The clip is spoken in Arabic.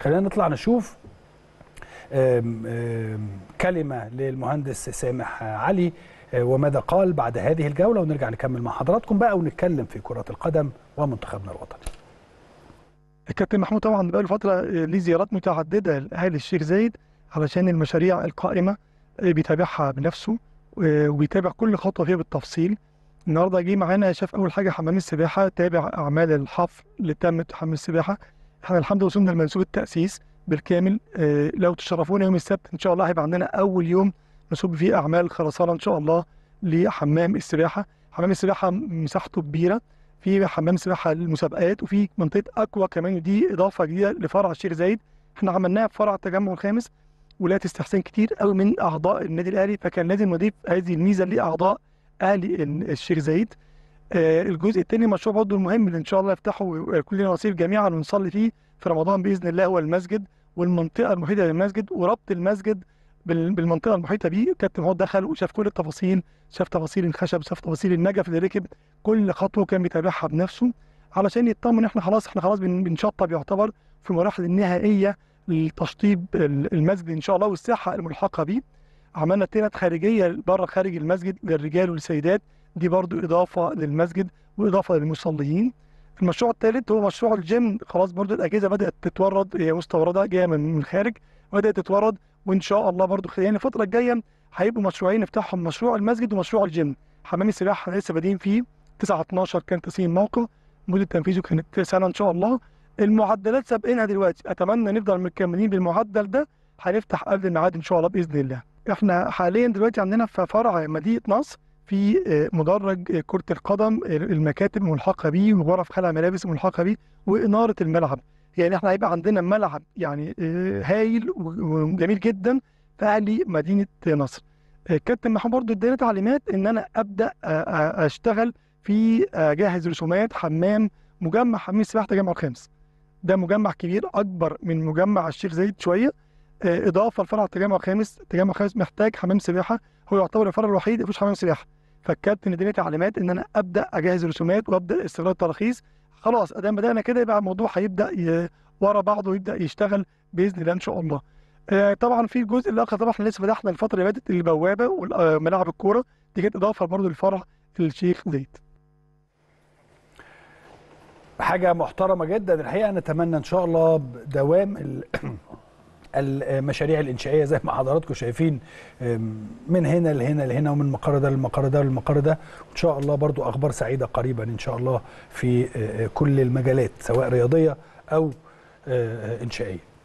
خلينا نطلع نشوف آم آم كلمة للمهندس سامح علي آه، وماذا قال بعد هذه الجولة ونرجع نكمل مع حضراتكم بقى ونتكلم في كرة القدم ومنتخبنا الوطني الكابتن محمود طبعا بقاله فترة آه، ليه زيارات متعددة لأهل الشيخ زايد علشان المشاريع القائمة آه، بيتابعها بنفسه وبيتابع كل خطوة فيها بالتفصيل النهارده جه معانا شاف أول حاجة حمام السباحة تابع أعمال الحفر اللي تمت حمام السباحة احنا الحمد لله وصلنا لمنسوب التاسيس بالكامل آه، لو تشرفونا يوم السبت ان شاء الله هيبقى عندنا اول يوم نصب فيه اعمال خرسانه ان شاء الله لحمام السباحه حمام السباحه مساحته كبيره في حمام سباحه للمسابقات وفي منطقه اكوا كمان ودي اضافه جديده لفرع الشيخ زايد احنا عملناها في فرع التجمع الخامس ولاقيت استحسان كتير قوي من اعضاء النادي الاهلي فكان لازم نضيف هذه الميزه لاعضاء اهلي الشيخ زايد آه، الجزء الثاني مشروع برضه المهم اللي ان شاء الله يفتحه ويكون لنا نصيب جميعا ونصلي فيه في رمضان باذن الله هو المسجد والمنطقه المحيطه للمسجد وربط المسجد بالمنطقه المحيطه بيه كابتن محمود دخل وشاف كل التفاصيل شاف تفاصيل الخشب شاف تفاصيل النجف اللي ركب كل خطوه كان بيتابعها بنفسه علشان يطمن احنا خلاص احنا خلاص بنشطب يعتبر في المراحل النهائيه لتشطيب المسجد ان شاء الله والساحه الملحقه بيه عملنا تنت خارجيه بره خارج المسجد للرجال والسيدات دي برضو إضافة للمسجد وإضافة للمصليين المشروع الثالث هو مشروع الجيم خلاص برضو الأجهزة بدأت تتورد هي مستوردة جاية من الخارج بدأت تتورد وإن شاء الله برضو خلال الفترة الجاية هيبقوا مشروعين نفتحهم مشروع المسجد ومشروع الجيم حمام السباحة لسه بادئين فيه 9 12 كان تصميم موقع مدة تنفيذه كانت سنة إن شاء الله المعدلات سابقينها دلوقتي أتمنى نفضل مكملين بالمعدل ده هنفتح قبل الميعاد إن شاء الله بإذن الله احنا حاليا دلوقتي عندنا في فرع مدينة نصر في آه، مدرج آه، كرة القدم آه، المكاتب الملحقة بيه وغرف خلع ملابس الملحقة بيه وإنارة الملعب يعني احنا هيبقى عندنا ملعب يعني هايل وجميل جدا في أهلي مدينة نصر الكابتن محمود برضه اداني تعليمات ان انا ابدا اشتغل في جاهز رسومات حمام مجمع حمام السباحه تجمع الخامس ده مجمع كبير اكبر من مجمع الشيخ زايد شويه اضافه لفرع التجمع الخامس التجمع الخامس محتاج حمام سباحه هو يعتبر الفرع الوحيد اللي فيهوش حمام سباحه فكرت ان دي تعليمات ان انا ابدا اجهز رسومات وابدا استغلال التراخيص خلاص ادام بدانا كده يبقى الموضوع هيبدا ي... ورا بعضه يبدا يشتغل باذن الله ان شاء الله. آه طبعا في الجزء الاخر طبعا احنا لسه فتحنا الفتره اللي فاتت البوابه وملاعب آه، الكوره دي كانت اضافه برضه للفرع الشيخ زيد. حاجه محترمه جدا الحقيقه نتمنى ان شاء الله دوام ال... المشاريع الانشائيه زي ما حضراتكم شايفين من هنا لهنا لهنا ومن مقر ده للمقر ده للمقر ده وان شاء الله برضو اخبار سعيده قريبا ان شاء الله في آه، آه، كل المجالات سواء رياضيه او آه، انشائيه